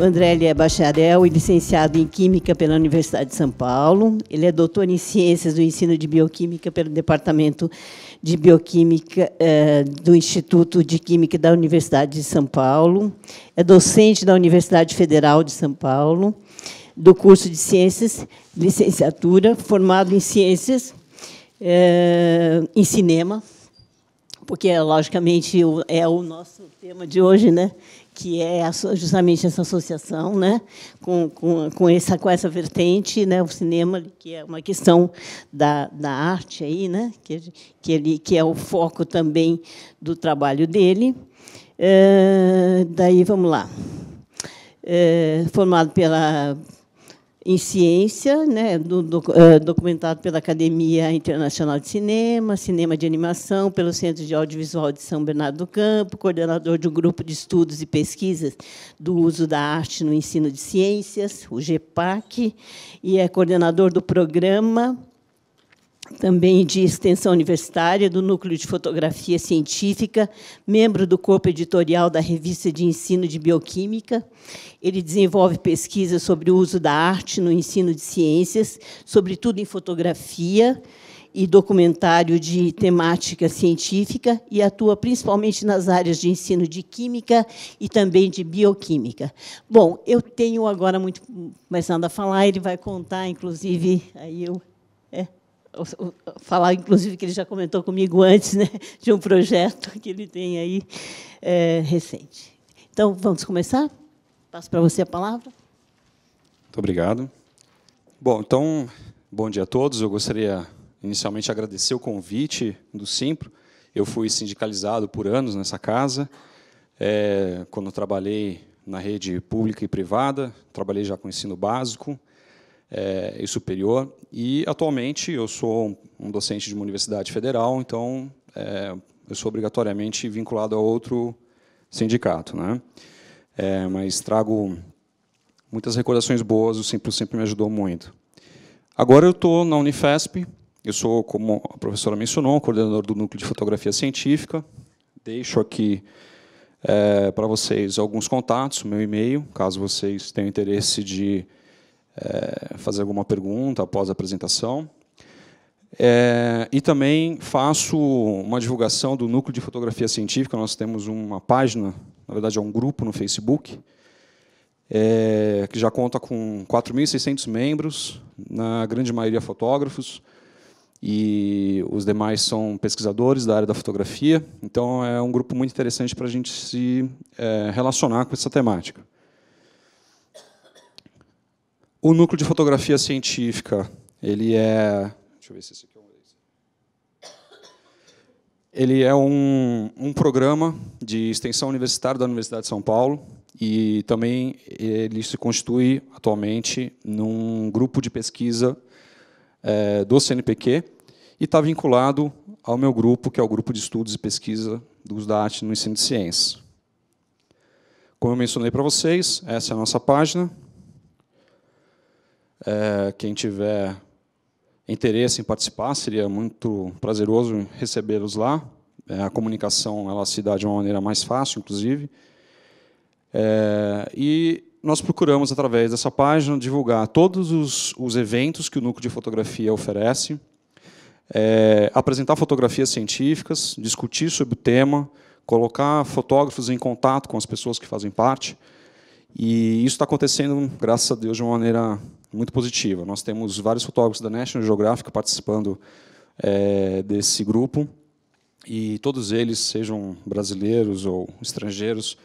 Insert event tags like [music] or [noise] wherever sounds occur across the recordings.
O André ele é bacharel e licenciado em Química pela Universidade de São Paulo. Ele é doutor em Ciências do Ensino de Bioquímica pelo Departamento de Bioquímica eh, do Instituto de Química da Universidade de São Paulo. É docente da Universidade Federal de São Paulo, do curso de Ciências, licenciatura, formado em Ciências, eh, em Cinema, porque, logicamente, é o nosso tema de hoje, né? que é justamente essa associação né, com, com, com, essa, com essa vertente, né, o cinema, que é uma questão da, da arte, aí, né, que, que, ele, que é o foco também do trabalho dele. É, daí, vamos lá. É, formado pela em ciência, né, do, do, eh, documentado pela Academia Internacional de Cinema, Cinema de Animação, pelo Centro de Audiovisual de São Bernardo do Campo, coordenador de um grupo de estudos e pesquisas do uso da arte no ensino de ciências, o GEPAC, e é coordenador do programa também de extensão universitária do Núcleo de Fotografia Científica, membro do corpo editorial da Revista de Ensino de Bioquímica. Ele desenvolve pesquisas sobre o uso da arte no ensino de ciências, sobretudo em fotografia e documentário de temática científica e atua principalmente nas áreas de ensino de química e também de bioquímica. Bom, eu tenho agora muito começando a falar, ele vai contar, inclusive, aí eu... É falar, inclusive, que ele já comentou comigo antes, né, de um projeto que ele tem aí é, recente. Então, vamos começar? Passo para você a palavra. Muito obrigado. Bom, então, bom dia a todos. Eu gostaria, inicialmente, de agradecer o convite do Simpro. Eu fui sindicalizado por anos nessa casa. É, quando trabalhei na rede pública e privada, trabalhei já com ensino básico, é, e superior. E, atualmente, eu sou um docente de uma universidade federal, então é, eu sou obrigatoriamente vinculado a outro sindicato. Né? É, mas trago muitas recordações boas, o Simples sempre me ajudou muito. Agora eu estou na Unifesp, eu sou, como a professora mencionou, coordenador do Núcleo de Fotografia Científica. Deixo aqui é, para vocês alguns contatos, meu e-mail, caso vocês tenham interesse de é, fazer alguma pergunta após a apresentação. É, e também faço uma divulgação do Núcleo de Fotografia Científica. Nós temos uma página, na verdade é um grupo no Facebook, é, que já conta com 4.600 membros, na grande maioria fotógrafos, e os demais são pesquisadores da área da fotografia. Então é um grupo muito interessante para a gente se é, relacionar com essa temática. O núcleo de fotografia científica, ele é. Deixa eu ver se esse aqui é um. Ele é um, um programa de extensão universitária da Universidade de São Paulo e também ele se constitui atualmente num grupo de pesquisa é, do CNPq e está vinculado ao meu grupo, que é o Grupo de Estudos e Pesquisa dos da Arte no Ensino de Ciências. Como eu mencionei para vocês, essa é a nossa página. É, quem tiver interesse em participar, seria muito prazeroso recebê-los lá. É, a comunicação ela se dá de uma maneira mais fácil, inclusive. É, e nós procuramos, através dessa página, divulgar todos os, os eventos que o Núcleo de Fotografia oferece, é, apresentar fotografias científicas, discutir sobre o tema, colocar fotógrafos em contato com as pessoas que fazem parte. E isso está acontecendo, graças a Deus, de uma maneira muito positiva. Nós temos vários fotógrafos da National Geographic participando é, desse grupo e todos eles, sejam brasileiros ou estrangeiros,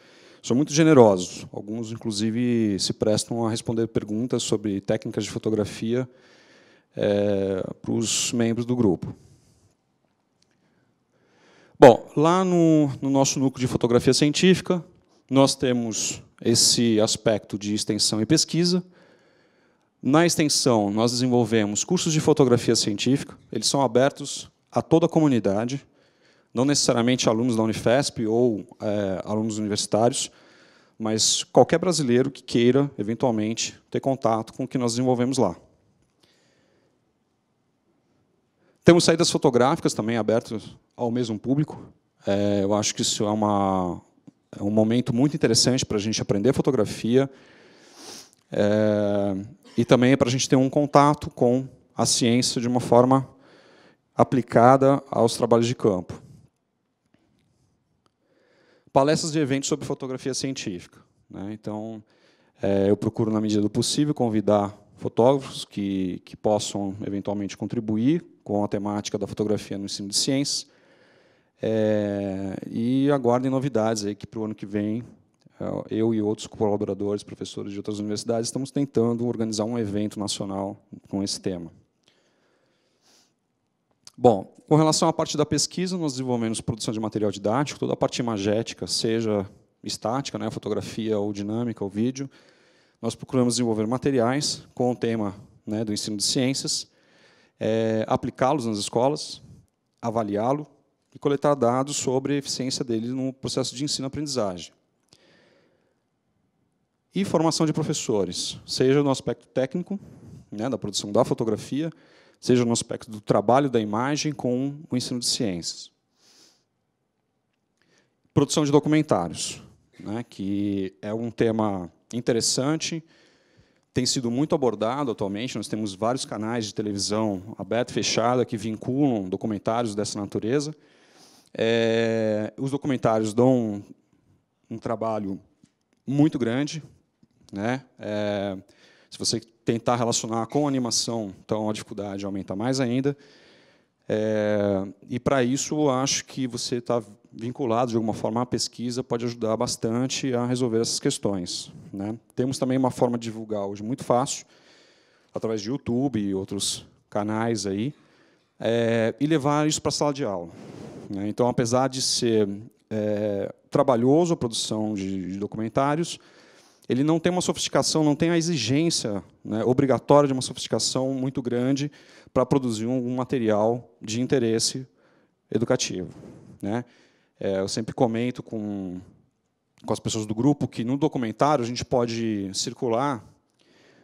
são muito generosos. Alguns, inclusive, se prestam a responder perguntas sobre técnicas de fotografia é, para os membros do grupo. Bom, lá no, no nosso núcleo de fotografia científica, nós temos esse aspecto de extensão e pesquisa, na extensão, nós desenvolvemos cursos de fotografia científica, eles são abertos a toda a comunidade, não necessariamente alunos da Unifesp ou é, alunos universitários, mas qualquer brasileiro que queira, eventualmente, ter contato com o que nós desenvolvemos lá. Temos saídas fotográficas também abertas ao mesmo público. É, eu acho que isso é, uma, é um momento muito interessante para a gente aprender fotografia, é, e também é para a gente ter um contato com a ciência de uma forma aplicada aos trabalhos de campo. Palestras e eventos sobre fotografia científica. Né? Então, é, eu procuro, na medida do possível, convidar fotógrafos que, que possam, eventualmente, contribuir com a temática da fotografia no ensino de ciências. É, e aguardem novidades aí que para o ano que vem é, eu e outros colaboradores, professores de outras universidades, estamos tentando organizar um evento nacional com esse tema. Bom, com relação à parte da pesquisa, nós desenvolvemos produção de material didático, toda a parte imagética, seja estática, né, fotografia ou dinâmica ou vídeo. Nós procuramos desenvolver materiais com o tema né, do ensino de ciências, é, aplicá-los nas escolas, avaliá-lo e coletar dados sobre a eficiência dele no processo de ensino-aprendizagem. E formação de professores, seja no aspecto técnico, né, da produção da fotografia, seja no aspecto do trabalho da imagem com o ensino de ciências. Produção de documentários, né, que é um tema interessante, tem sido muito abordado atualmente. Nós temos vários canais de televisão aberta e fechada que vinculam documentários dessa natureza. É, os documentários dão um, um trabalho muito grande, né? É, se você tentar relacionar com animação, então a dificuldade aumenta mais ainda. É, e para isso, acho que você está vinculado de alguma forma à pesquisa pode ajudar bastante a resolver essas questões. Né? Temos também uma forma de divulgar hoje muito fácil, através de YouTube e outros canais aí, é, e levar isso para a sala de aula. Né? Então, apesar de ser é, trabalhoso a produção de, de documentários, ele não tem uma sofisticação, não tem a exigência né, obrigatória de uma sofisticação muito grande para produzir um, um, material de interesse educativo. Né? É, eu sempre comento com, com as pessoas do grupo que no documentário a gente pode circular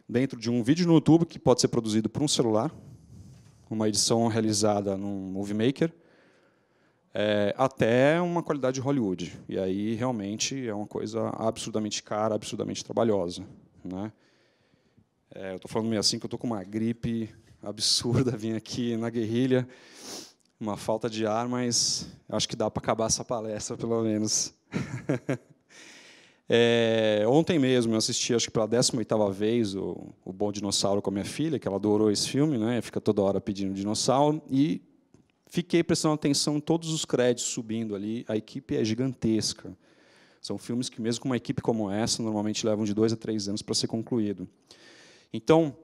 dentro de um vídeo no YouTube que pode ser produzido por um celular, uma edição realizada num movie maker, é, até uma qualidade de Hollywood. E aí realmente é uma coisa absurdamente cara, absurdamente trabalhosa. Né? É, eu estou falando meio assim que eu estou com uma gripe absurda, [laughs] vim aqui na guerrilha, uma falta de ar, mas acho que dá para acabar essa palestra pelo menos. [laughs] É, ontem mesmo eu assisti, acho que pela 18 vez, o, o Bom Dinossauro com a minha filha, que ela adorou esse filme, né? fica toda hora pedindo dinossauro, e Fiquei prestando atenção em todos os créditos subindo ali. A equipe é gigantesca. São filmes que, mesmo com uma equipe como essa, normalmente levam de dois a três anos para ser concluído. Então,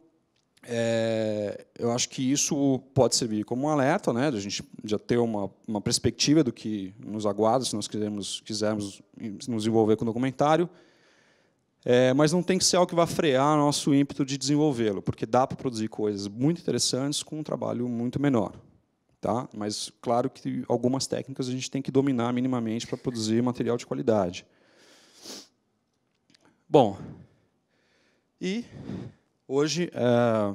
é, eu acho que isso pode servir como um alerta, né, da gente já ter uma, uma perspectiva do que nos aguarda se nós quisermos, quisermos nos envolver com o documentário. É, mas não tem que ser algo que vá frear nosso ímpeto de desenvolvê-lo, porque dá para produzir coisas muito interessantes com um trabalho muito menor. Tá? Mas, claro que algumas técnicas a gente tem que dominar minimamente para produzir material de qualidade. Bom, e hoje é,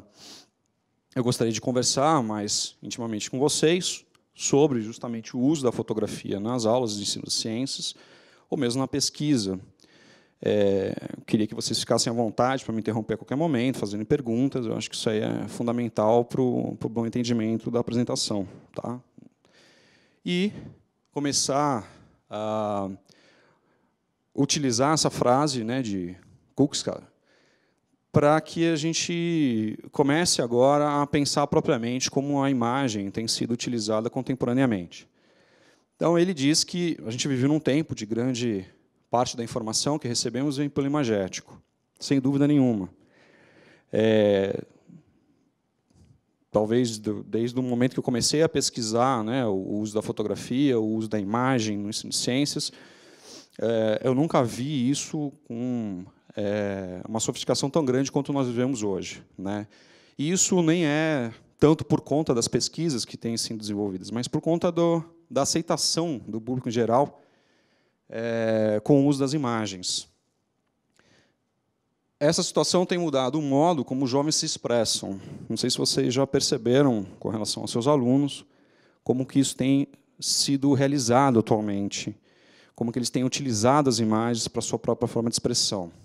eu gostaria de conversar mais intimamente com vocês sobre justamente o uso da fotografia nas aulas de ensino de ciências, ou mesmo na pesquisa. É, queria que vocês ficassem à vontade para me interromper a qualquer momento, fazendo perguntas. Eu acho que isso aí é fundamental para o bom entendimento da apresentação. Tá? E começar a utilizar essa frase né, de Kuxka para que a gente comece agora a pensar propriamente como a imagem tem sido utilizada contemporaneamente. Então, ele diz que a gente vive num tempo de grande parte da informação que recebemos vem é pelo imagético, sem dúvida nenhuma. É, talvez do, desde o momento que eu comecei a pesquisar né, o uso da fotografia, o uso da imagem no ensino de ciências, é, eu nunca vi isso com é, uma sofisticação tão grande quanto nós vivemos hoje. Né? E isso nem é tanto por conta das pesquisas que têm sido desenvolvidas, mas por conta do, da aceitação do público em geral é, com o uso das imagens. Essa situação tem mudado o modo como os jovens se expressam. Não sei se vocês já perceberam, com relação aos seus alunos, como que isso tem sido realizado atualmente, como que eles têm utilizado as imagens para a sua própria forma de expressão.